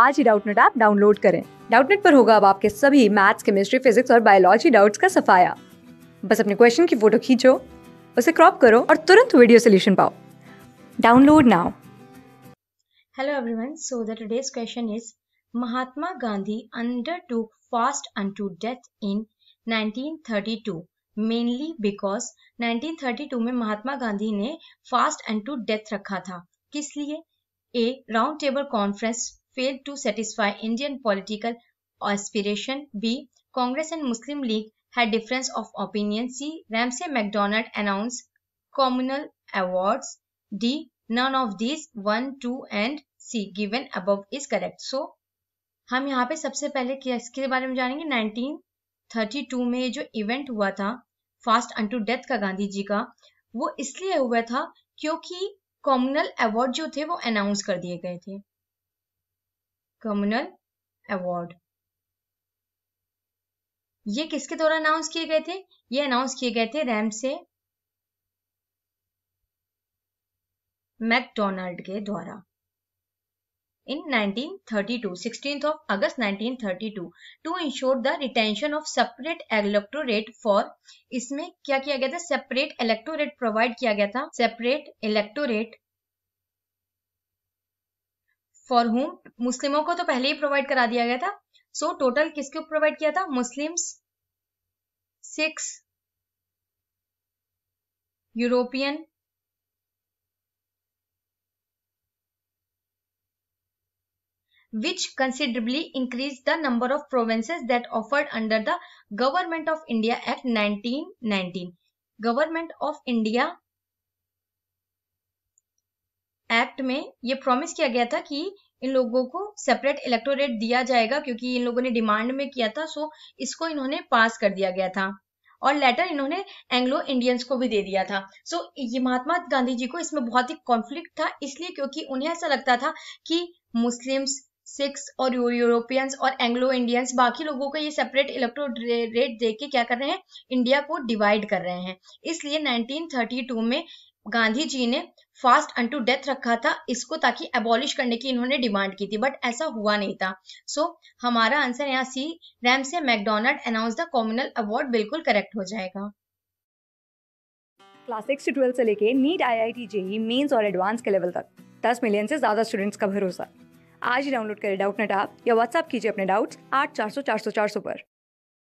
आज ही Doubtnet app download करें डाउटनेट पर होगा अब आपके सभी मैथ्स केमिस्ट्री फिजिक्स और बायोलॉजी डाउट्स का सफाया बस अपने क्वेश्चन की फोटो खींचो उसे क्रॉप करो और तुरंत वीडियो सोल्यूशन पाओ download now hello everyone so the today's question is Mahatma Gandhi undertook fast unto death in 1932 mainly because 1932 में महात्मा गांधी ने फास्ट एंड टू डेथ रखा था किस लिए a round table conference failed to satisfy Indian political aspiration. B. Congress and Muslim League had difference of opinion. C. Ramsay MacDonald announced communal awards. D. None of these one, two and C given above is correct. So हम यहाँ पे सबसे पहले इसके बारे में जानेंगे 1932 में जो इवेंट हुआ था फास्ट अंटू डेथ का गांधी जी का वो इसलिए हुआ था क्योंकि कॉमनल अवार्ड जो थे वो अनाउंस कर दिए गए थे कम्युनल अवार्ड ये किसके द्वारा अनाउंस किए गए थे ये अनाउंस किए गए थे रैम से मैकडोनाल्ड के द्वारा in 1932 16th of August 1932 to ensure the retention of separate electorate for इसमें क्या किया गया था सेपरेट इलेक्टोरेट प्रोवाइड किया गया था सेपरेट इलेक्टोरेट फॉर होम मुस्लिमों को तो पहले ही प्रोवाइड करा दिया गया था सो so, टोटल किसके ऊपर प्रोवाइड किया था Muslim Sikhs European which considerably increase the number of provinces that offered under the government of India act 1919 government of India act में ये प्रॉमिस किया गया था कि इन लोगों को सेपरेट इलेक्टोरेट दिया जाएगा क्योंकि इन लोगों ने डिमांड में किया था सो इसको इन्होंने पास कर दिया गया था और लेटर इन्होंने एंग्लो इंडियंस को भी दे दिया था सो so, ये महात्मा गांधी जी को इसमें बहुत ही कॉन्फ्लिक्ट था इसलिए क्योंकि उन्हें ऐसा लगता था कि मुस्लिम्स सिक्स और यूरोपियंस और एंग्लो इंडियंस बाकी लोगों को ये सेपरेट इलेक्टोरेट दे के क्या कर रहे हैं इंडिया को डिवाइड कर रहे हैं इसलिए 1932 में गांधी जी ने फास्ट अंटू डेथ रखा था इसको ताकि एबॉलिश करने की इन्होंने डिमांड की थी बट ऐसा हुआ नहीं था सो so, हमारा आंसर यहाँ C Ramsay MacDonald announce the communal award बिल्कुल करेक्ट हो जाएगा क्लास सिक्स से ट्वेल्थ से लेके NEET I I T JEE mains और एडवांस के लेवल तक दस मिलियन से ज्यादा स्टूडेंट्स का भरोसा आज ही डाउनलोड करें डाउट नेट आप या व्हाट्सअप कीजिए अपने डाउट्स आठ चार सौ चार सौ चार सौ पर